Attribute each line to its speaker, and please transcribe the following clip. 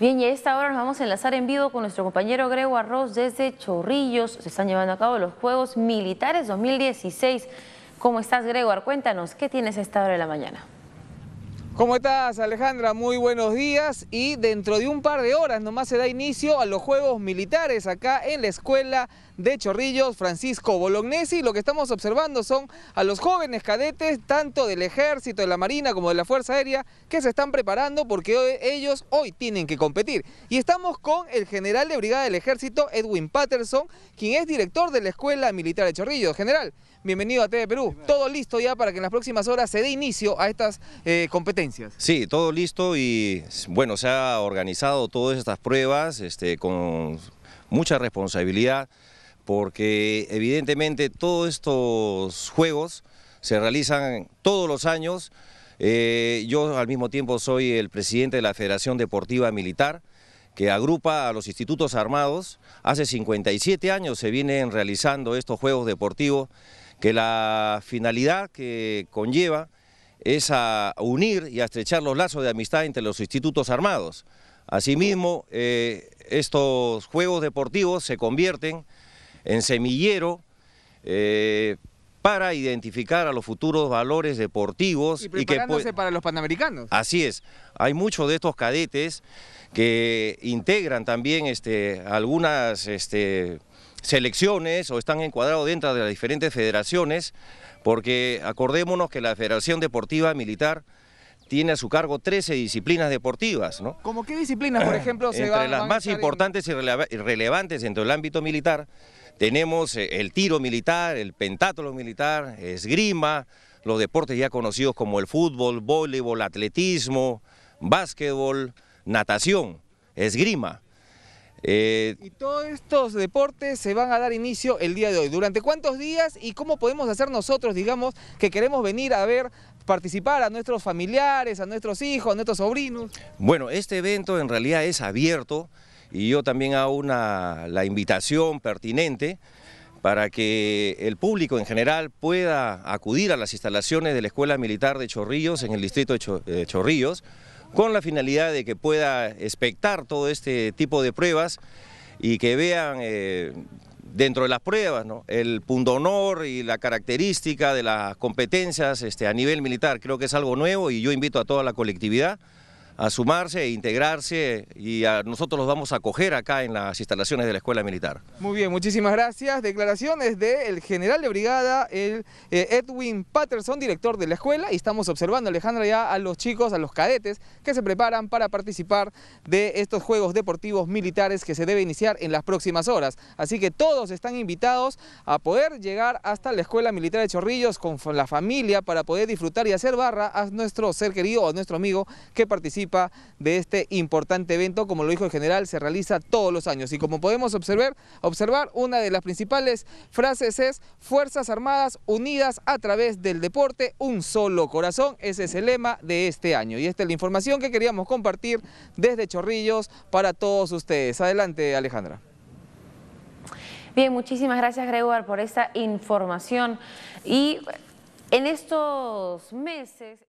Speaker 1: Bien, y a esta hora nos vamos a enlazar en vivo con nuestro compañero Grego Arroz desde Chorrillos. Se están llevando a cabo los Juegos Militares 2016. ¿Cómo estás, Gregor? Cuéntanos, ¿qué tienes a esta hora de la mañana? ¿Cómo estás Alejandra? Muy buenos días y dentro de un par de horas nomás se da inicio a los Juegos Militares acá en la Escuela de Chorrillos Francisco Bolognesi. Lo que estamos observando son a los jóvenes cadetes tanto del Ejército, de la Marina como de la Fuerza Aérea que se están preparando porque ellos hoy tienen que competir. Y estamos con el General de Brigada del Ejército Edwin Patterson, quien es director de la Escuela Militar de Chorrillos. General, bienvenido a TV Perú. Todo listo ya para que en las próximas horas se dé inicio a estas eh, competencias.
Speaker 2: Sí, todo listo y bueno, se ha organizado todas estas pruebas este, con mucha responsabilidad porque evidentemente todos estos juegos se realizan todos los años. Eh, yo al mismo tiempo soy el presidente de la Federación Deportiva Militar que agrupa a los institutos armados. Hace 57 años se vienen realizando estos Juegos Deportivos que la finalidad que conlleva es a unir y a estrechar los lazos de amistad entre los institutos armados. Asimismo, eh, estos juegos deportivos se convierten en semillero eh, para identificar a los futuros valores deportivos. Y preparándose y
Speaker 1: para los panamericanos.
Speaker 2: Así es. Hay muchos de estos cadetes que integran también este, algunas... Este, selecciones o están encuadrados dentro de las diferentes federaciones, porque acordémonos que la Federación Deportiva Militar tiene a su cargo 13 disciplinas deportivas. ¿no?
Speaker 1: ¿Cómo qué disciplinas, por ejemplo? entre las
Speaker 2: más importantes y relevantes dentro del ámbito militar, tenemos eh, el tiro militar, el pentatlón militar, esgrima, los deportes ya conocidos como el fútbol, voleibol, atletismo, básquetbol, natación, esgrima. Eh, y
Speaker 1: todos estos deportes se van a dar inicio el día de hoy. ¿Durante cuántos días y cómo podemos hacer nosotros, digamos, que queremos venir a ver participar a nuestros familiares, a nuestros hijos, a nuestros sobrinos?
Speaker 2: Bueno, este evento en realidad es abierto y yo también hago la invitación pertinente para que el público en general pueda acudir a las instalaciones de la Escuela Militar de Chorrillos en el distrito de eh, Chorrillos con la finalidad de que pueda expectar todo este tipo de pruebas y que vean eh, dentro de las pruebas el punto honor y la característica de las competencias este, a nivel militar. Creo que es algo nuevo y yo invito a toda la colectividad a sumarse e integrarse y a nosotros los vamos a acoger acá en las instalaciones de la Escuela Militar.
Speaker 1: Muy bien, muchísimas gracias. Declaraciones del general de brigada, el eh, Edwin Patterson, director de la escuela, y estamos observando, Alejandra, ya a los chicos, a los cadetes que se preparan para participar de estos Juegos Deportivos Militares que se debe iniciar en las próximas horas. Así que todos están invitados a poder llegar hasta la Escuela Militar de Chorrillos con la familia para poder disfrutar y hacer barra a nuestro ser querido, o a nuestro amigo que participa de este importante evento, como lo dijo el general, se realiza todos los años. Y como podemos observar, observar una de las principales frases es Fuerzas Armadas unidas a través del deporte, un solo corazón. Ese es el lema de este año. Y esta es la información que queríamos compartir desde Chorrillos para todos ustedes. Adelante, Alejandra. Bien, muchísimas gracias Gregor por esta información y en estos meses...